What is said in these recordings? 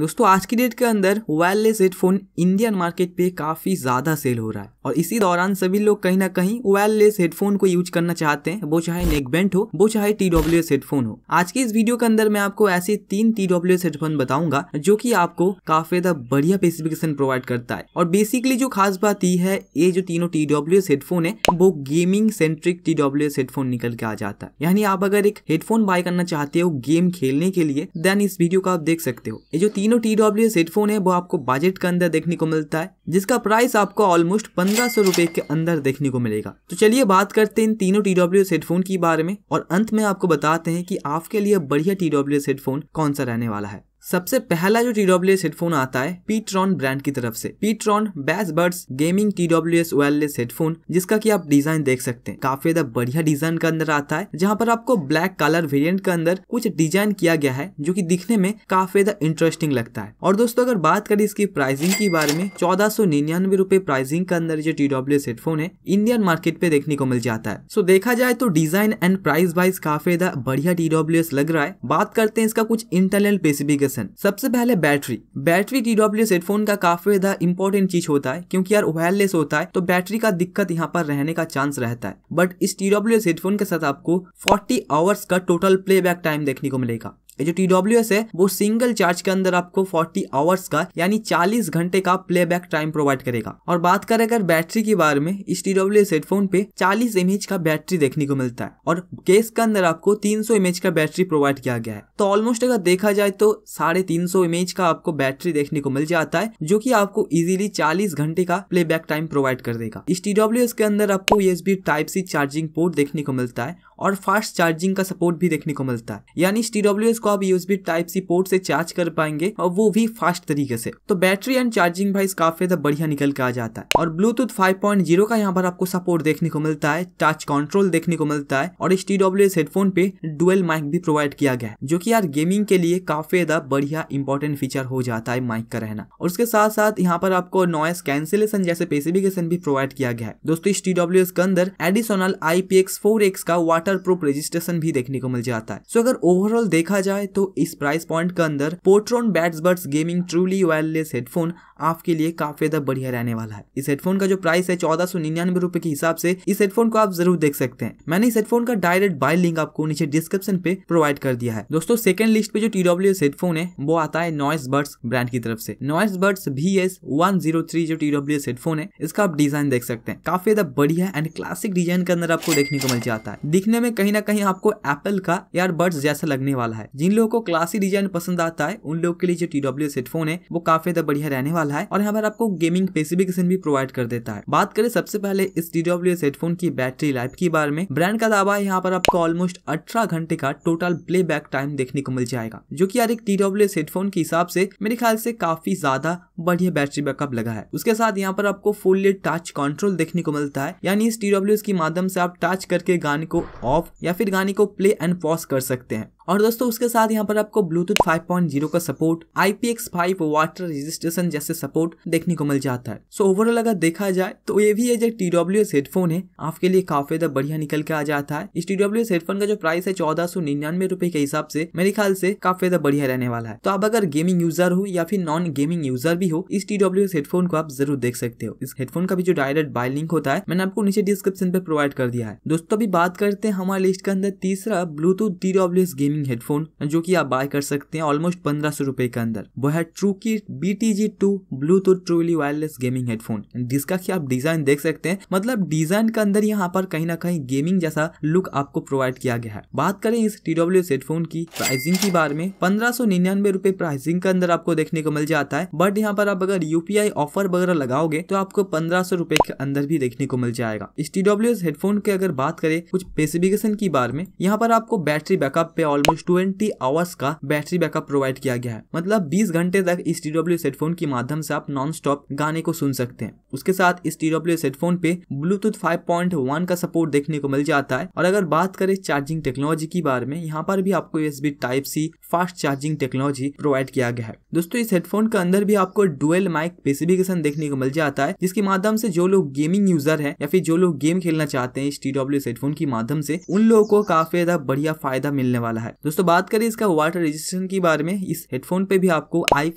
दोस्तों आज की डेट के अंदर वायरलेस हेडफोन इंडियन मार्केट पे काफी ज्यादा सेल हो रहा है और इसी दौरान सभी लोग कहीं ना कहीं वायरलेस हेडफोन को यूज करना चाहते हैं वो चाहे नेकबैंड हो वो चाहे टी हेडफोन हो आज की इस वीडियो के अंदर मैं आपको ऐसे तीन टी हेडफोन बताऊंगा जो की आपको काफी ज्यादा बढ़िया स्पेसिफिकेशन प्रोवाइड करता है और बेसिकली जो खास बात ये है ये जो तीनों टी हेडफोन है वो गेमिंग सेंट्रिक टी हेडफोन निकल के आ जाता है यानी आप अगर एक हेडफोन बाय करना चाहते हो गेम खेलने के लिए देन इस वीडियो को आप देख सकते हो ये जो तीन तीनों टी डब्ल्यू एस हेडफोन है वो आपको बजट के अंदर देखने को मिलता है जिसका प्राइस आपको ऑलमोस्ट पंद्रह सौ रुपए के अंदर देखने को मिलेगा तो चलिए बात करते हैं इन तीनों टी डब्ल्यू एस हेडफोन के बारे में और अंत में आपको बताते हैं कि आपके लिए बढ़िया टी डब्ल्यू एस हेडफोन कौन सा रहने वाला है सबसे पहला जो टी हेडफोन आता है पीट्रॉन ब्रांड की तरफ से ptron bass buds gaming T wireless headphone जिसका कि आप डिजाइन देख सकते हैं काफी ज्यादा बढ़िया डिजाइन के अंदर आता है जहां पर आपको ब्लैक कलर वेरिएंट के अंदर कुछ डिजाइन किया गया है जो कि दिखने में काफी ज्यादा इंटरेस्टिंग लगता है और दोस्तों अगर बात करें इसकी प्राइसिंग के बारे में चौदह सौ निन्यानवे रूपए प्राइसिंग के अंदर जो टी हेडफोन है इंडियन मार्केट पे देखने को मिल जाता है सो देखा जाए तो डिजाइन एंड प्राइस वाइज काफी ज्यादा बढ़िया टी लग रहा है बात करते हैं इसका कुछ इंटरनल पेसिफिक एप्लीकेशन सबसे पहले battery battery T W headphone का काफी ज्यादा इंपॉर्टेंट चीज होता है क्योंकि यार वायरलेस होता है तो बैटरी का दिक्कत यहाँ पर रहने का चांस रहता है बट इस टी डब्ल्यू हेडफोन के साथ आपको फोर्टी आवर्स का टोटल प्लेबैक टाइम देखने को मिलेगा ये जो टी है वो सिंगल चार्ज के अंदर आपको 40 आवर्स का यानी 40 घंटे का प्लेबैक टाइम प्रोवाइड करेगा और बात करें अगर बैटरी के बारे में इस टी हेडफोन पे 40 एमएच का बैटरी देखने को मिलता है और केस के अंदर आपको 300 सौ एमएच का बैटरी प्रोवाइड किया गया है तो ऑलमोस्ट अगर देखा जाए तो साढ़े तीन सौ एमएच का आपको बैटरी देखने को मिल जाता है जो की आपको इजिली चालीस घंटे का प्ले टाइम प्रोवाइड कर देगा इस टी के अंदर आपको USB type C charging port देखने को मिलता है और फास्ट चार्जिंग का सपोर्ट भी देखने को मिलता है यानी इस टी को को आप यूएसबी टाइप सी पोर्ट से चार्ज कर पाएंगे और वो भी फास्ट तरीके से तो बैटरी एंड चार्जिंग भाई काफी ज्यादा बढ़िया निकल के आ जाता है और ब्लूटूथ फाइव का यहाँ पर आपको सपोर्ट देखने को मिलता है टच कंट्रोल देखने को मिलता है और इस टी हेडफोन पे डुअल माइक भी प्रोवाइड किया गया है जो की यार गेमिंग के लिए काफी ज्यादा बढ़िया इंपॉर्टेंट फीचर हो जाता है माइक का रहना और उसके साथ साथ यहाँ पर आपको नॉइस कैंसिलेशन जैसे पेसिफिकेशन भी प्रोवाइड किया गया है दोस्तों इस टी के अंदर एडिशनल आई का वाटर प्रूफ रजिस्ट्रेशन भी देखने को मिल जाता है सो अगर ओवरऑल देखा जाए जाए तो इस प्राइस पॉइंट के अंदर ptron bass buds gaming truly wireless headphone आपके लिए काफी ज्यादा बढ़िया रहने वाला है इस हेडफोन का जो प्राइस है चौदह सौ निन्यानवे रुपए के हिसाब से इस हेडफोन को आप जरूर देख सकते हैं मैंने इस हेडफोन का डायरेक्ट बाय लिंक आपको नीचे डिस्क्रिप्शन पे प्रोवाइड कर दिया है दोस्तों सेकंड लिस्ट पे जो टीडब्ल्यू हेडफोन है वो आता है नॉइस बर्ड्स ब्रांड की तरफ से noise buds V S one zero three जो टीडब्ल्यू हेडफोन है इसका आप डिजाइन देख सकते हैं काफी ज्यादा बढ़िया एंड क्लासिक डिजाइन के अंदर आपको देखने को मिल जाता है दिखने में कहीं ना कहीं आपको एप्पल का यार बर्ड्स जैसा लगने वाला है जिन लोगों को क्लासी डिजाइन पसंद आता है उन लोग के लिए जो टी डब्ल्यू हेडफोन है वो काफी ज्यादा बढ़िया रहने वाला है और यहाँ पर आपको गेमिंग स्पेसिफिकेशन भी प्रोवाइड कर देता है बात करें सबसे पहले इस टी डब्ल्यू हेडफोन की बैटरी लाइफ के बारे में ब्रांड का दावा है यहाँ पर आपको ऑलमोस्ट अठारह घंटे का टोटल प्ले टाइम देखने को मिल जाएगा जो की यार एक टी डब्ल्यू हेडफोन के हिसाब से मेरे ख्याल से काफी ज्यादा बढ़िया बैटरी बैकअप लगा है उसके साथ यहाँ पर आपको फुल टच कंट्रोल देखने को मिलता है यानी इस टी के माध्यम से आप टच करके गाने को ऑफ या फिर गाने को प्ले एंड पॉज कर सकते हैं और दोस्तों उसके साथ यहाँ पर आपको ब्लूटूथ 5.0 का सपोर्ट IPX5 वाटर रजिस्ट्रेशन जैसे सपोर्ट देखने को मिल जाता है सो so, ओवरऑल अगर देखा जाए तो ये भी जो टी डब्ल्यू एस हेडफोन है आपके लिए काफी ज्यादा बढ़िया निकल के आ जाता है इस टी डब्ल्यू एस हेडफोन का जो प्राइस है चौदह सौ निन्यानवे रुपए के हिसाब से मेरे ख्याल से काफी ज्यादा बढ़िया रहने वाला है तो आप अगर गेमिंग यूजर हो या फिर नॉन गेमिंग यूजर भी हो इस टी डब्ल्यू एस हेडफोन को आप जरूर देख सकते हो इस हेडफोन का भी जो डायरेक्ट बाय लिंक होता है मैंने आपको नीचे डिस्क्रिप्शन पे प्रोवाइड कर दिया है दोस्तों अभी बात करते हैं हमारे लिस्ट के अंदर तीसरा Bluetooth T W S gaming headphone जो की आप बाय कर सकते हैं ऑलमोस्ट पंद्रह सौ रुपए के अंदर वो है Truke B T G two Bluetooth truly wireless gaming headphone जिसका की आप डिजाइन देख सकते हैं मतलब डिजाइन के अंदर यहाँ पर कहीं ना कहीं गेमिंग जैसा लुक आपको प्रोवाइड किया गया है बात करें इस टी डब्ल्यू हेडफोन की प्राइसिंग के बारे में पंद्रह सौ निन्यानवे रूपए प्राइसिंग के अंदर आपको देखने को मिल जाता है बट यहाँ पर आप अगर यूपीआई ऑफर वगैरह लगाओगे तो आपको पंद्रह सौ रुपए के अंदर भी देखने को मिल जाएगा इस टी हेडफोन की अगर बात करें कुछ स्पेसिफिकेशन की बार में यहाँ पर आपको बैटरी बैकअप पे ऑलमोस्ट ट्वेंटी आवर्स का बैटरी बैकअप प्रोवाइड किया गया है मतलब बीस घंटे तक इस टी हेडफोन के माध्यम से आप नॉन स्टॉप गाने को सुन सकते हैं उसके साथ इस टी हेडफोन पे ब्लूटूथ वन का सपोर्ट देखने को मिल जाता है और अगर बात करें चार्जिंग टेक्नोलॉजी की बारे में यहाँ पर भी आपको USB type C fast charging technology provide किया गया है दोस्तों इस हेडफोन के अंदर भी आपको डुअल माइक स्पेसिफिकेशन देखने को मिल जाता है जिसके माध्यम से जो लोग गेमिंग यूजर है या फिर जो लोग गेम खेलना चाहते हैं इस टी डब्ल्यू हेडफोन के माध्यम से उन लोगों को काफी ज्यादा बढ़िया फायदा मिलने वाला है दोस्तों बात करें इसका वाटर रजिस्ट्रेशन के बारे में इस हेडफोन पे भी आपको आई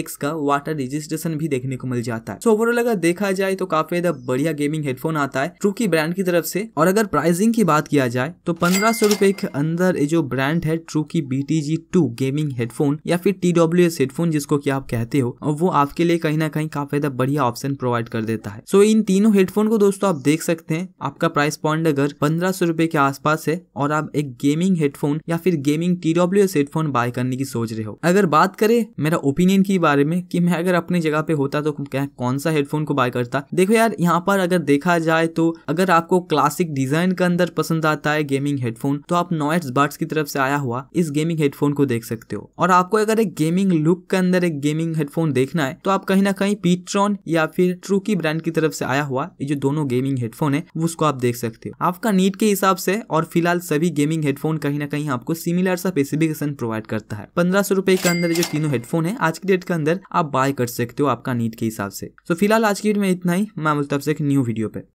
एक्स का वाटर रजिस्ट्रेशन भी देखने को मिल जाता है सो ओवरऑल अगर देखा जाए तो काफी ज्यादा बढ़िया गेमिंग हेडफोन आता है ट्रू की ब्रांड की तरफ से और अगर प्राइसिंग की बात किया जाए तो पंद्रह सौ रूपए के अंदर ये जो ब्रांड है Truke B T G two gaming headphone या फिर टी डब्ल्यू एस हेडफोन जिसको कि आप कहते हो और वो आपके लिए कहीं ना कहीं काफी ज्यादा बढ़िया ऑप्शन प्रोवाइड कर देता है सो इन तीनों हेडफोन को दोस्तों आप देख सकते हैं आपका प्राइस पॉइंट अगर पंद्रह सौ रुपए के आसपास है और आप एक गेमिंग हेडफोन या फिर gaming T W S headphone buy करने की सोच रहे हो अगर बात करें मेरा ओपिनियन के बारे में कि मैं अगर अपनी जगह पे होता तो क्या कौन सा हेडफोन को बाय करता देखो यार यहाँ पर अगर देखा जाए तो अगर आपको क्लासिक डिजाइन के अंदर पसंद आता है गेमिंग हेडफोन तो आप नॉइस बर्ड्स की तरफ से आया हुआ इस गेमिंग हेडफोन को देख सकते हो और आपको अगर एक गेमिंग लुक के अंदर एक गेमिंग हेडफोन देखना है तो आप कहीं ना कहीं पीट्रॉन या फिर ट्रूकी ब्रांड की तरफ से आया हुआ ये जो दोनों गेमिंग हेडफोन है उसको आप देख सकते हो आपका नीड के हिसाब से और फिलहाल सभी गेमिंग हेडफोन कहीं ना कहीं आपको सिमिलर सा स्पेसिफिकेशन प्रोवाइड करता है पंद्रह सौ रुपए के अंदर जो तीनों हेडफोन है आज की डेट के अंदर आप बाय कर सकते हो आपका नीड के हिसाब से तो फिलहाल आज की डेट में इतना ही मैं बोलता से एक न्यू वीडियो पे